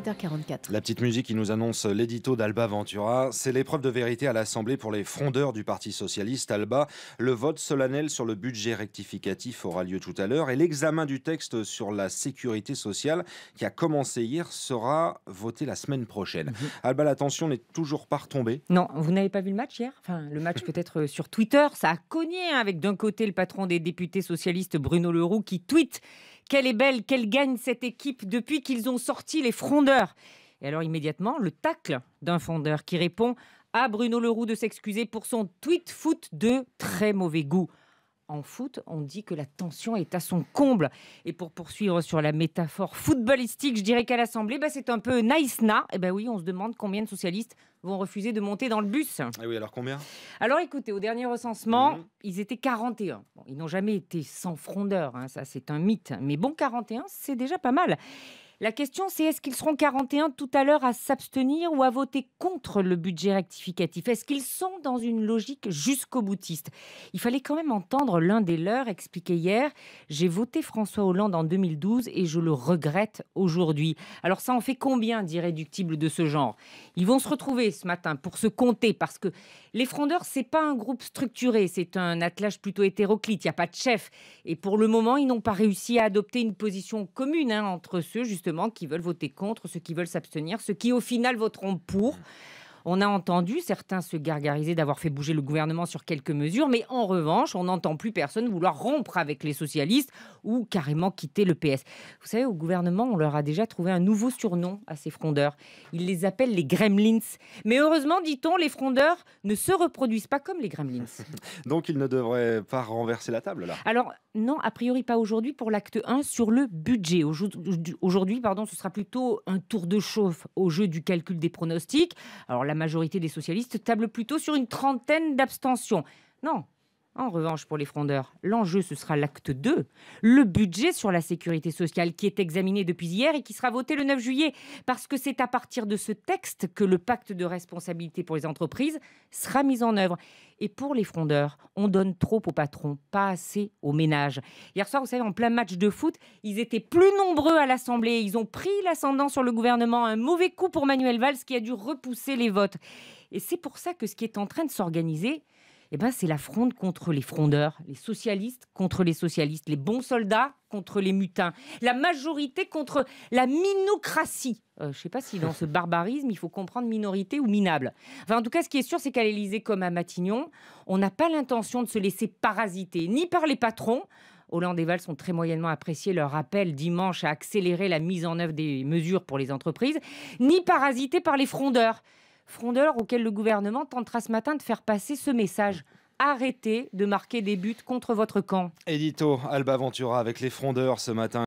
h 44 La petite musique qui nous annonce l'édito d'Alba Ventura, c'est l'épreuve de vérité à l'Assemblée pour les frondeurs du Parti Socialiste. Alba, le vote solennel sur le budget rectificatif aura lieu tout à l'heure et l'examen du texte sur la sécurité sociale qui a commencé hier sera voté la semaine prochaine. Mhm. Alba, la n'est toujours pas retombée. Non, vous n'avez pas vu le match hier Enfin, le match peut-être euh, sur Twitter, ça a cogné hein, avec d'un côté le patron des députés socialistes Bruno Leroux qui tweet qu'elle est belle, qu'elle gagne cette équipe depuis qu'ils ont sorti les frondeurs. Et alors immédiatement, le tacle d'un fondeur qui répond à Bruno Leroux de s'excuser pour son tweet foot de très mauvais goût en foot, on dit que la tension est à son comble. Et pour poursuivre sur la métaphore footballistique, je dirais qu'à l'Assemblée, bah, c'est un peu naïsna. Et eh ben oui, on se demande combien de socialistes vont refuser de monter dans le bus. Et eh oui, alors combien Alors écoutez, au dernier recensement, mhm. ils étaient 41. ils n'ont jamais été sans frondeurs, hein, ça c'est un mythe. Mais bon, 41, c'est déjà pas mal. La question, c'est est-ce qu'ils seront 41 tout à l'heure à s'abstenir ou à voter contre le budget rectificatif Est-ce qu'ils sont dans une logique jusqu'au boutiste Il fallait quand même entendre l'un des leurs expliquer hier J'ai voté François Hollande en 2012 et je le regrette aujourd'hui. Alors, ça en fait combien d'irréductibles de ce genre Ils vont se retrouver ce matin pour se compter parce que les frondeurs, c'est pas un groupe structuré, c'est un attelage plutôt hétéroclite. Il n'y a pas de chef. Et pour le moment, ils n'ont pas réussi à adopter une position commune hein, entre ceux, justement, qui veulent voter contre, ceux qui veulent s'abstenir, ceux qui au final voteront pour. Mmh. On a entendu certains se gargariser d'avoir fait bouger le gouvernement sur quelques mesures, mais en revanche, on n'entend plus personne vouloir rompre avec les socialistes ou carrément quitter le PS. Vous savez, au gouvernement, on leur a déjà trouvé un nouveau surnom à ces frondeurs. Ils les appellent les gremlins. Mais heureusement, dit-on, les frondeurs ne se reproduisent pas comme les gremlins. Donc ils ne devraient pas renverser la table, là Alors, non, a priori pas aujourd'hui pour l'acte 1 sur le budget. Aujourd'hui, pardon, ce sera plutôt un tour de chauffe au jeu du calcul des pronostics. Alors la majorité des socialistes table plutôt sur une trentaine d'abstentions. Non, en revanche, pour les frondeurs, l'enjeu, ce sera l'acte 2, le budget sur la sécurité sociale qui est examiné depuis hier et qui sera voté le 9 juillet, parce que c'est à partir de ce texte que le pacte de responsabilité pour les entreprises sera mis en œuvre. Et pour les frondeurs, on donne trop aux patrons, pas assez aux ménages. Hier soir, vous savez, en plein match de foot, ils étaient plus nombreux à l'Assemblée. Ils ont pris l'ascendant sur le gouvernement. Un mauvais coup pour Manuel Valls qui a dû repousser les votes. Et c'est pour ça que ce qui est en train de s'organiser, eh ben, c'est la fronde contre les frondeurs, les socialistes contre les socialistes, les bons soldats contre les mutins, la majorité contre la minocratie. Euh, je ne sais pas si dans ce barbarisme, il faut comprendre minorité ou minable. Enfin, en tout cas, ce qui est sûr, c'est qu'à l'Élysée comme à Matignon, on n'a pas l'intention de se laisser parasiter, ni par les patrons, Hollande et Valls sont très moyennement apprécié leur appel dimanche à accélérer la mise en œuvre des mesures pour les entreprises, ni parasité par les frondeurs frondeurs auquel le gouvernement tentera ce matin de faire passer ce message arrêtez de marquer des buts contre votre camp. Édito Alba Ventura avec les frondeurs ce matin.